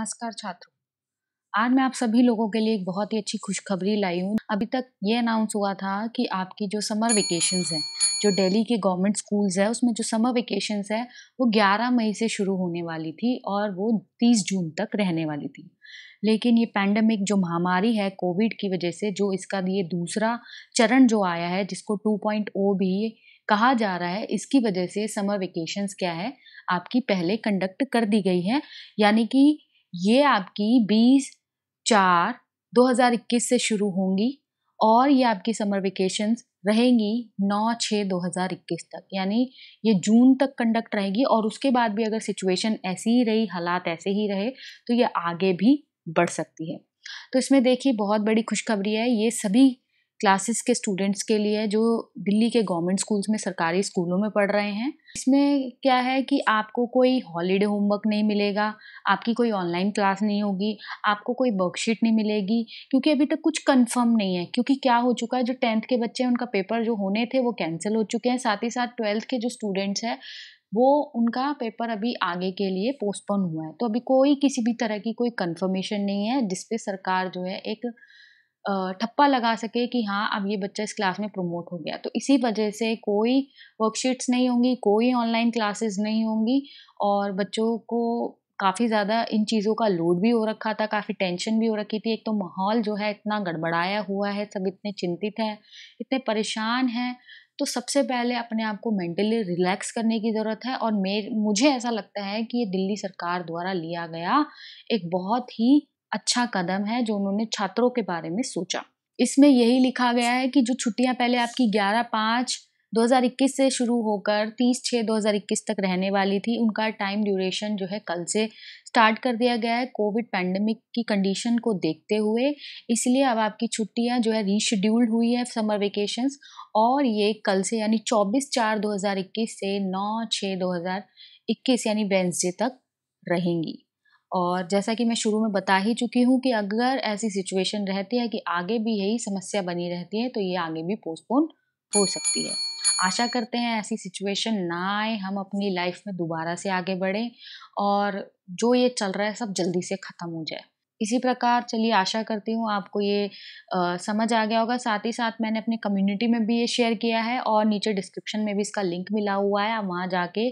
नमस्कार छात्रों आज मैं आप सभी लोगों के लिए एक बहुत ही अच्छी खुशखबरी लाई हूँ अभी तक ये अनाउंस हुआ था कि आपकी जो समर वेकेशन हैं जो दिल्ली के गवर्नमेंट स्कूल्स है उसमें जो समर वेकेशन है वो 11 मई से शुरू होने वाली थी और वो 30 जून तक रहने वाली थी लेकिन ये पैंडमिक जो महामारी है कोविड की वजह से जो इसका ये दूसरा चरण जो आया है जिसको टू oh भी कहा जा रहा है इसकी वजह से समर वेकेशंस क्या है आपकी पहले कंडक्ट कर दी गई है यानी कि ये आपकी 20 चार 2021 से शुरू होंगी और ये आपकी समर वेकेशन रहेंगी 9 छः 2021 तक यानी ये जून तक कंडक्ट रहेगी और उसके बाद भी अगर सिचुएशन ऐसी ही रही हालात ऐसे ही रहे तो ये आगे भी बढ़ सकती है तो इसमें देखिए बहुत बड़ी खुशखबरी है ये सभी क्लासेस के स्टूडेंट्स के लिए जो दिल्ली के गवर्नमेंट स्कूल्स में सरकारी स्कूलों में पढ़ रहे हैं इसमें क्या है कि आपको कोई हॉलीडे होमवर्क नहीं मिलेगा आपकी कोई ऑनलाइन क्लास नहीं होगी आपको कोई वर्कशीट नहीं मिलेगी क्योंकि अभी तक कुछ कंफर्म नहीं है क्योंकि क्या हो चुका है जो टेंथ के बच्चे हैं उनका पेपर जो होने थे वो कैंसिल हो चुके हैं साथ ही साथ ट्वेल्थ के जो स्टूडेंट्स हैं वो उनका पेपर अभी आगे के लिए पोस्टपोन हुआ है तो अभी कोई किसी भी तरह की कोई कंफर्मेशन नहीं है जिसपे सरकार जो है एक ठप्पा लगा सके कि हाँ अब ये बच्चा इस क्लास में प्रमोट हो गया तो इसी वजह से कोई वर्कशीट्स नहीं होंगी कोई ऑनलाइन क्लासेस नहीं होंगी और बच्चों को काफ़ी ज़्यादा इन चीज़ों का लोड भी हो रखा था काफ़ी टेंशन भी हो रखी थी एक तो माहौल जो है इतना गड़बड़ाया हुआ है सब इतने चिंतित हैं इतने परेशान हैं तो सबसे पहले अपने आप को मेंटली रिलैक्स करने की ज़रूरत है और मेरे मुझे ऐसा लगता है कि ये दिल्ली सरकार द्वारा लिया गया एक बहुत ही अच्छा कदम है जो उन्होंने छात्रों के बारे में सोचा इसमें यही लिखा गया है कि जो छुट्टियां पहले आपकी ग्यारह पाँच 2021 से शुरू होकर 30 छः 2021 तक रहने वाली थी उनका टाइम ड्यूरेशन जो है कल से स्टार्ट कर दिया गया है कोविड पैंडमिक की कंडीशन को देखते हुए इसलिए अब आपकी छुट्टियां जो है रीशेड्यूल्ड हुई है समर वेकेशंस और ये कल से यानी 24 चार 2021 से 9 छः 2021 यानी वेंसडे तक रहेंगी और जैसा कि मैं शुरू में बता ही चुकी हूँ कि अगर ऐसी सिचुएशन रहती है कि आगे भी यही समस्या बनी रहती है तो ये आगे भी पोस्टपोन हो सकती है आशा करते हैं ऐसी सिचुएशन ना आए हम अपनी लाइफ में दोबारा से आगे बढ़ें और जो ये चल रहा है सब जल्दी से ख़त्म हो जाए इसी प्रकार चलिए आशा करती हूँ आपको ये आ, समझ आ गया होगा साथ ही साथ मैंने अपनी कम्युनिटी में भी ये शेयर किया है और नीचे डिस्क्रिप्शन में भी इसका लिंक मिला हुआ है आप वहाँ जाके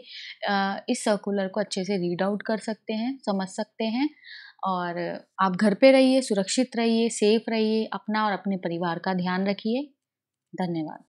आ, इस सर्कुलर को अच्छे से रीड आउट कर सकते हैं समझ सकते हैं और आप घर पे रहिए सुरक्षित रहिए सेफ रहिए अपना और अपने परिवार का ध्यान रखिए धन्यवाद